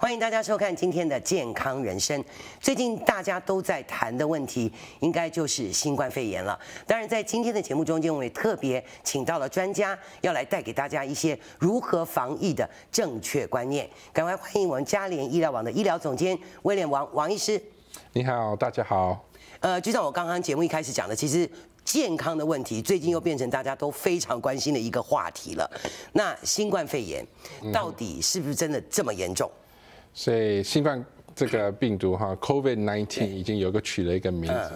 欢迎大家收看今天的健康人生。最近大家都在谈的问题，应该就是新冠肺炎了。当然，在今天的节目中，间，我也特别请到了专家，要来带给大家一些如何防疫的正确观念。赶快欢迎我们嘉联医疗网的医疗总监威廉王王医师。你好，大家好。呃，就像我刚刚节目一开始讲的，其实健康的问题最近又变成大家都非常关心的一个话题了。那新冠肺炎到底是不是真的这么严重？所以新冠这个病毒哈，COVID-19 已经有个取了一个名字。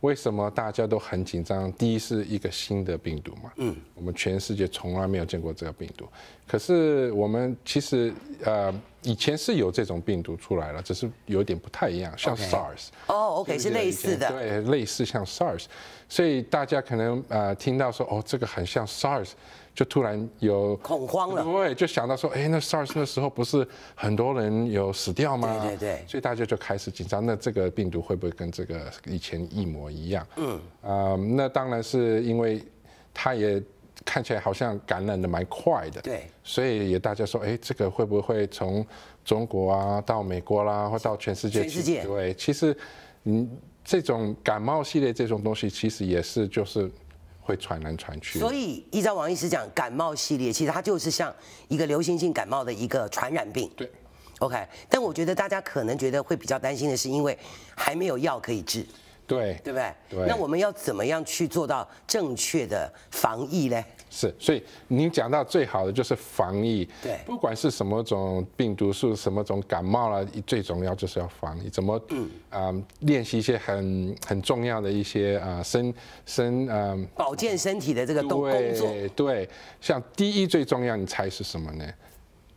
为什么大家都很紧张？第一是一个新的病毒嘛，嗯，我们全世界从来没有见过这个病毒。可是我们其实呃，以前是有这种病毒出来了，只是有点不太一样，像 SARS。哦，OK，是类似的。对，类似像 SARS，所以大家可能呃听到说，哦，这个很像 SARS。就突然有恐慌了，对，就想到说，哎，那 SARS 那时候不是很多人有死掉吗？对对对，所以大家就开始紧张。那这个病毒会不会跟这个以前一模一样？嗯，啊，那当然是因为它也看起来好像感染的蛮快的，对，所以也大家说，哎，这个会不会从中国啊到美国啦，或到全世界？全世界，对，其实嗯，这种感冒系列这种东西，其实也是就是。会传来传去，所以依照王医师讲，感冒系列其实它就是像一个流行性感冒的一个传染病。对，OK。但我觉得大家可能觉得会比较担心的是，因为还没有药可以治。对，对不对？对。那我们要怎么样去做到正确的防疫呢？是，所以您讲到最好的就是防疫。对，不管是什么种病毒，是什么种感冒了，最重要就是要防疫。怎么？嗯，啊，练习一些很很重要的一些啊身身啊保健身体的这个动工作。对，像第一最重要，你猜是什么呢？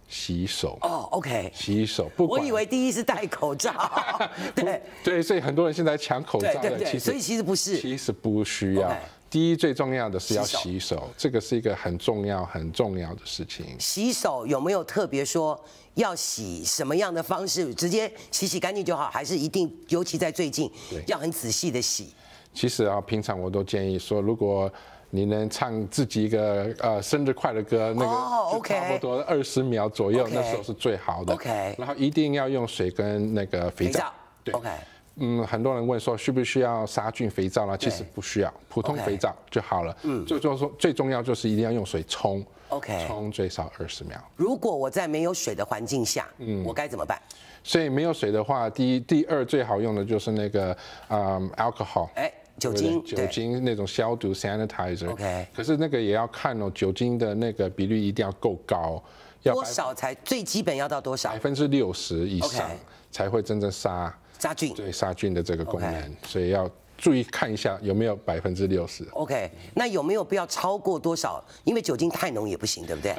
洗手。哦，OK。洗手。我以为第一是戴口罩。对对，所以很多人现在抢口罩对对对。所以其实不是。其实不需要。第一最重要的是要洗手，这个是一个很重要很重要的事情。洗手有没有特别说要洗什么样的方式？直接洗洗干净就好，还是一定？尤其在最近，要很仔细的洗。其实啊，平常我都建议说，如果你能唱自己一个呃生日快乐歌，那个差不多二十秒左右，那时候是最好的。OK，然后一定要用水跟那个肥皂。OK。嗯，很多人问说需不需要杀菌肥皂啦？其实不需要，普通肥皂就好了。嗯，就就说最重要就是一定要用水冲。OK，冲最少二十秒。如果我在没有水的环境下，嗯，我该怎么办？所以没有水的话，第一、第二最好用的就是那个啊，alcohol，哎，酒精，酒精那种消毒 sanitizer。OK，可是那个也要看哦，酒精的那个比率一定要够高，多少才最基本要到多少？百分之六十以上才会真正杀。杀菌对杀菌的这个功能，所以要注意看一下有没有百分之六十。OK，那有没有不要超过多少？因为酒精太浓也不行，对不对？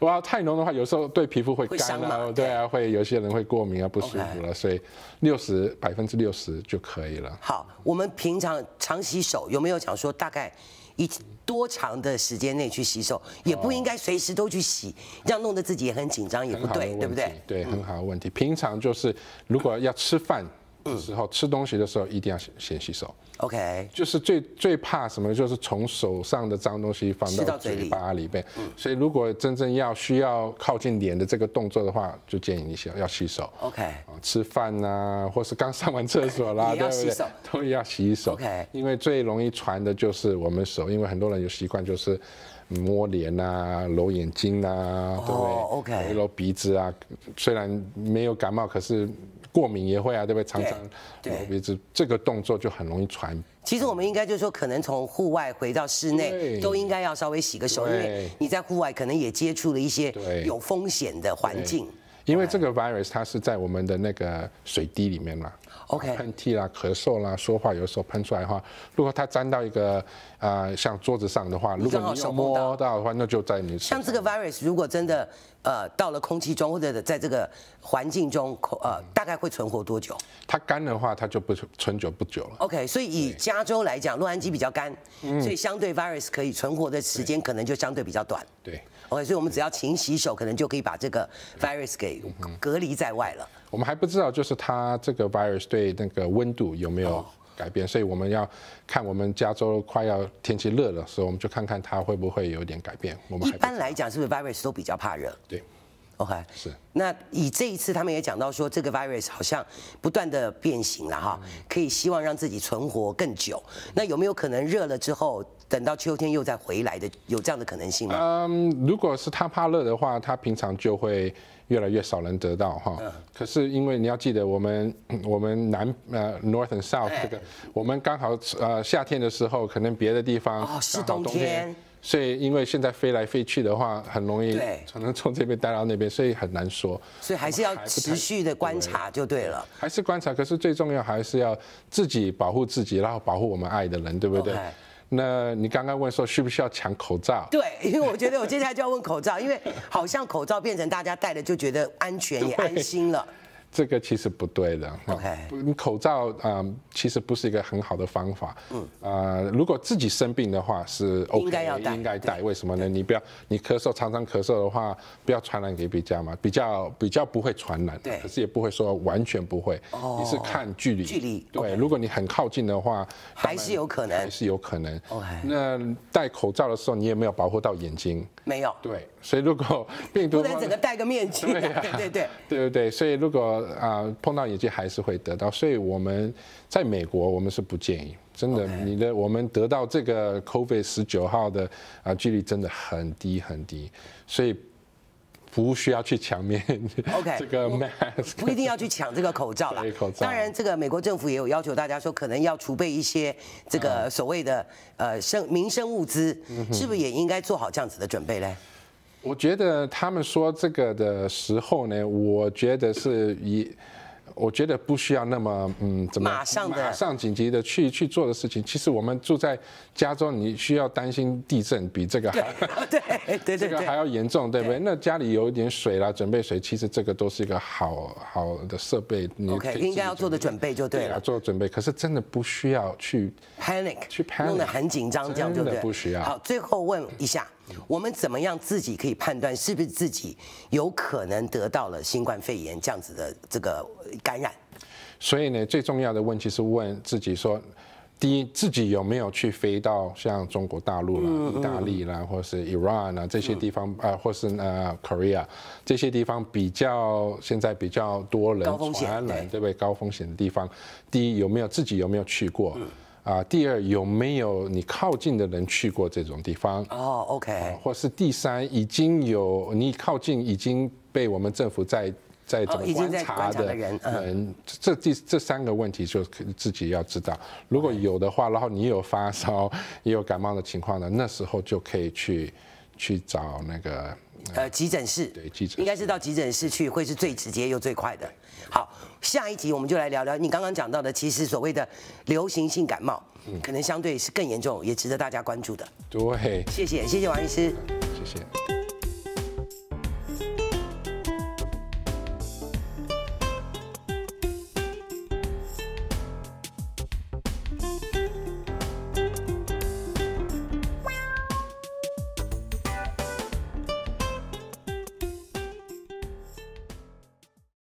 哇，太浓的话有时候对皮肤会干啊，对啊，会有些人会过敏啊，不舒服了。所以六十百分之六十就可以了。好，我们平常常洗手，有没有讲说大概一多长的时间内去洗手，也不应该随时都去洗，这样弄得自己也很紧张也不对，对不对？对，很好的问题。平常就是如果要吃饭。时候吃东西的时候一定要先洗手。OK，就是最最怕什么，就是从手上的脏东西放到嘴巴里边。所以如果真正要需要靠近脸的这个动作的话，就建议你先要洗手。OK，啊，吃饭啊，或是刚上完厕所啦，都 要洗手，都要洗手。OK，因为最容易传的就是我们手，因为很多人有习惯就是摸脸啊、揉眼睛啊，对不对？OK，揉鼻子啊，虽然没有感冒，可是。过敏也会啊，对不对？常常流鼻子，这个动作就很容易传。其实我们应该就是说，可能从户外回到室内，都应该要稍微洗个手，因为你在户外可能也接触了一些有风险的环境。因为这个 virus 它是在我们的那个水滴里面嘛，OK，喷嚏啦、咳嗽啦、说话有时候喷出来的话，如果它沾到一个啊，像桌子上的话，果你手摸到的话，那就在你。像这个 virus 如果真的呃到了空气中或者在这个环境中，呃大概会存活多久？它干的话，它就不存久不久了。OK，所以以加州来讲，洛杉矶比较干，所以相对 virus 可以存活的时间可能就相对比较短。对。所以，我们只要勤洗手，可能就可以把这个 virus 给隔离在外了。我们还不知道，就是它这个 virus 对那个温度有没有改变，所以我们要看我们加州快要天气热的时候，我们就看看它会不会有点改变。我们一般来讲，是不是 virus 都比较怕热？对，OK，是。那以这一次，他们也讲到说，这个 virus 好像不断的变形了哈，可以希望让自己存活更久。那有没有可能热了之后？等到秋天又再回来的，有这样的可能性吗？嗯，如果是他怕热的话，他平常就会越来越少能得到哈。嗯。可是因为你要记得，我们我们南呃 North and South 这个，我们刚好呃夏天的时候，可能别的地方哦是冬天，所以因为现在飞来飞去的话，很容易对，可 能从这边待到那边，所以很难说。所以还是要持续的观察就对了。还是观察，可是最重要还是要自己保护自己，然后保护我们爱的人，对不对？那你刚刚问说需不需要抢口罩？对，因为我觉得我接下来就要问口罩，因为好像口罩变成大家戴了，就觉得安全也安心了。这个其实不对的。OK，你口罩啊，其实不是一个很好的方法。嗯，啊，如果自己生病的话是 OK，应该戴。应该戴，为什么呢？你不要，你咳嗽，常常咳嗽的话，不要传染给别家嘛。比较比较不会传染，对，可是也不会说完全不会。哦，你是看距离。距离。对，如果你很靠近的话，还是有可能。还是有可能。那戴口罩的时候，你也没有保护到眼睛。没有。对，所以如果病毒，不能整个戴个面具。对对 对。对对对，所以如果。啊，碰到也就还是会得到，所以我们在美国，我们是不建议，真的，你的我们得到这个 COVID 十九号的啊，几率真的很低很低，所以不需要去抢面，o k 这个 mask 不一定要去抢这个口罩了。当然，这个美国政府也有要求大家说，可能要储备一些这个所谓的呃生民生物资，是不是也应该做好这样子的准备嘞？我觉得他们说这个的时候呢，我觉得是以，我觉得不需要那么嗯怎么马上马上紧急的去去做的事情。其实我们住在加州，你需要担心地震比这个对 对对这个还要严重对不对？那家里有一点水啦，准备水，其实这个都是一个好好的设备。OK，应该要做的准备就对了，做准备。可是真的不需要去 panic，去弄得很紧张这样，对不需要。好，最后问一下。我们怎么样自己可以判断是不是自己有可能得到了新冠肺炎这样子的这个感染？所以呢，最重要的问题是问自己：说，第一，自己有没有去飞到像中国大陆啦、意大利啦，或是 Iran 啊这些地方啊，或是呃 Korea 这些地方比较现在比较多人传染，对不对？高风险的地方，第一有没有自己有没有去过？啊，第二有没有你靠近的人去过这种地方？哦，OK。或是第三已经有你靠近已经被我们政府在在怎么观察的人，嗯，这第这三个问题就自己要知道。如果有的话，然后你有发烧也有感冒的情况呢，那时候就可以去去找那个。呃，急诊室，对，急诊，应该是到急诊室去会是最直接又最快的。好，下一集我们就来聊聊你刚刚讲到的，其实所谓的流行性感冒，可能相对是更严重，也值得大家关注的。对，谢谢，谢谢王医师，谢谢。